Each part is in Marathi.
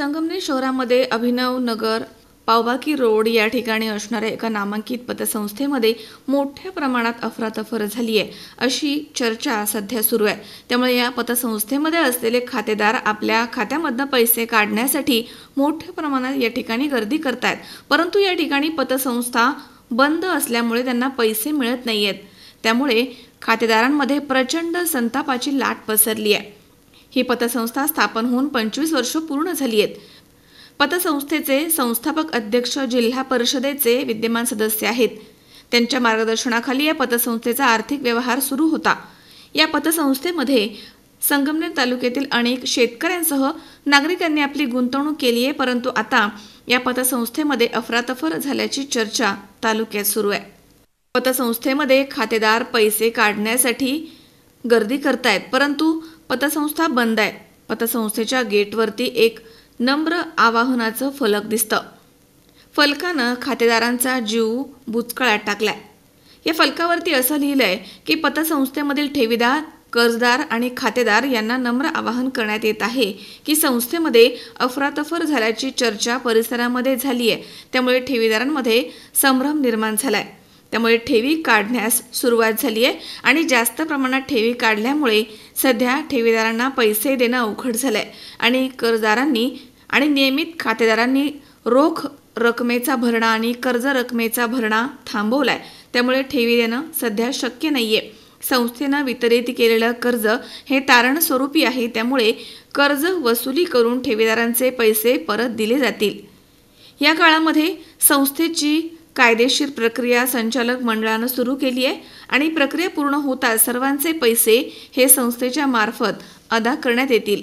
संगमनेर शहरामध्ये अभिनव नगर पावबाकी रोड या ठिकाणी असणाऱ्या एका नामांकित पतसंस्थेमध्ये मोठ्या प्रमाणात अफरातफर झाली आहे अशी चर्चा सध्या सुरू आहे त्यामुळे या पतसंस्थेमध्ये असलेले खातेदार आपल्या खात्यामधनं पैसे काढण्यासाठी मोठ्या प्रमाणात या ठिकाणी गर्दी करतायत परंतु या ठिकाणी पतसंस्था बंद असल्यामुळे त्यांना पैसे मिळत नाही आहेत त्यामुळे खातेदारांमध्ये प्रचंड संतापाची लाट पसरली आहे ही पतसंस्था स्थापन होऊन पंचवीस वर्ष पूर्ण झाली आहेत पतसंस्थेचे संस्थापक अध्यक्ष जिल्हा परिषदेचे विद्यमान सदस्य आहेत त्यांच्या मार्गदर्शनाखाली या पतसंस्थेचा आर्थिक व्यवहार सुरू होता या पतसंस्थेमध्ये संगमनेर तालुक्यातील अनेक शेतकऱ्यांसह नागरिकांनी आपली गुंतवणूक केली आहे परंतु आता या पतसंस्थेमध्ये अफरातफर झाल्याची चर्चा तालुक्यात सुरू आहे पतसंस्थेमध्ये खातेदार पैसे काढण्यासाठी गर्दी करतायत परंतु पतसंस्था बंद आहे पतसंस्थेच्या गेटवरती एक नम्र आवाहनाचं फलक दिसतं फलकानं खातेदारांचा जीव बुचकळ्यात टाकलाय या फलकावरती असं लिहिलं आहे की पतसंस्थेमधील ठेवीदार कर्जदार आणि खातेदार यांना नम्र आवाहन करण्यात येत आहे की संस्थेमध्ये अफरातफर झाल्याची चर्चा परिसरामध्ये झाली आहे त्यामुळे ठेवीदारांमध्ये संभ्रम निर्माण झाला आहे त्यामुळे ठेवी काढण्यास सुरुवात झाली आहे आणि जास्त प्रमाणात ठेवी काढल्यामुळे सध्या ठेवीदारांना पैसे देणं अवघड झालं आहे आणि कर्जदारांनी आणि नियमित खातेदारांनी रोख रकमेचा भरणा आणि कर्ज रकमेचा भरणा थांबवला आहे त्यामुळे ठेवी देणं सध्या शक्य नाही आहे संस्थेनं वितरित केलेलं कर्ज हे तारण स्वरूपी आहे त्यामुळे कर्ज वसुली करून ठेवीदारांचे पैसे परत दिले जातील या काळामध्ये संस्थेची कायदेशीर प्रक्रिया संचालक मंडळानं सुरू केली आहे आणि प्रक्रिया पूर्ण होताच सर्वांचे पैसे हे संस्थेच्या मार्फत अदा करण्यात येतील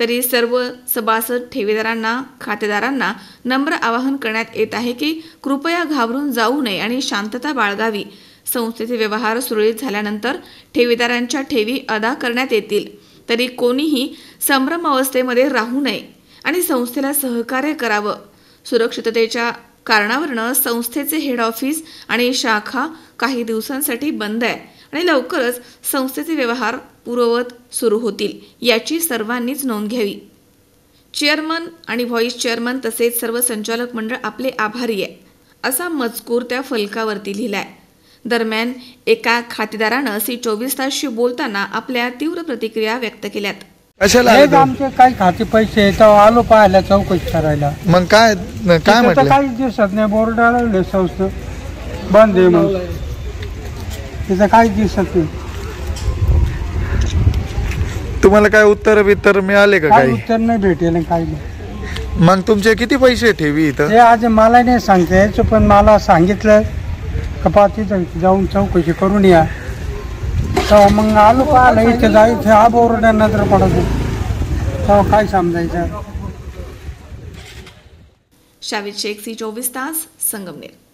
तरी सर्व सभासद ठेवीदारांना खातेदारांना नम्र आवाहन करण्यात येत आहे की कृपया घाबरून जाऊ नये आणि शांतता बाळगावी संस्थेचे व्यवहार सुरळीत झाल्यानंतर ठेवीदारांच्या ठेवी अदा करण्यात येतील तरी कोणीही संभ्रमावस्थेमध्ये राहू नये आणि संस्थेला सहकार्य करावं सुरक्षिततेच्या कारणावरनं संस्थेचे हेड ऑफिस आणि शाखा काही दिवसांसाठी बंद आहे आणि लवकरच संस्थेचे व्यवहार पूर्ववत सुरू होतील याची सर्वांनीच नोंद घ्यावी चेअरमन आणि व्हॉइस चेअरमन तसेच सर्व संचालक मंडळ आपले आभारी आहे असा मजकूर त्या फलकावरती लिहिला आहे दरम्यान एका खातेदारानं सी चोवीस तासशी बोलताना आपल्या तीव्र प्रतिक्रिया व्यक्त केल्यात आमचे काही खाती पैसे आलो पाहायला चौकशी करायला मग काय काय काहीच दिसत नाही बोर्ड संस्थ बंद आहे मग तिथं काहीच दिसत तुम्हाला काय उत्तर बित्तर मिळाले का काही उत्तर नाही भेटेल आणि काही मग तुमचे किती पैसे ठेवी इथं ते आज मला नाही सांगता यायचं पण मला सांगितलं का जाऊन चौकशी करून या तेव्हा मग आलो पाहिलं इथे जाय इथे आबोरड्या नजर पडत होती तेव्हा काय समजायचं शाविद शेख सी चोवीस तास संगमनेर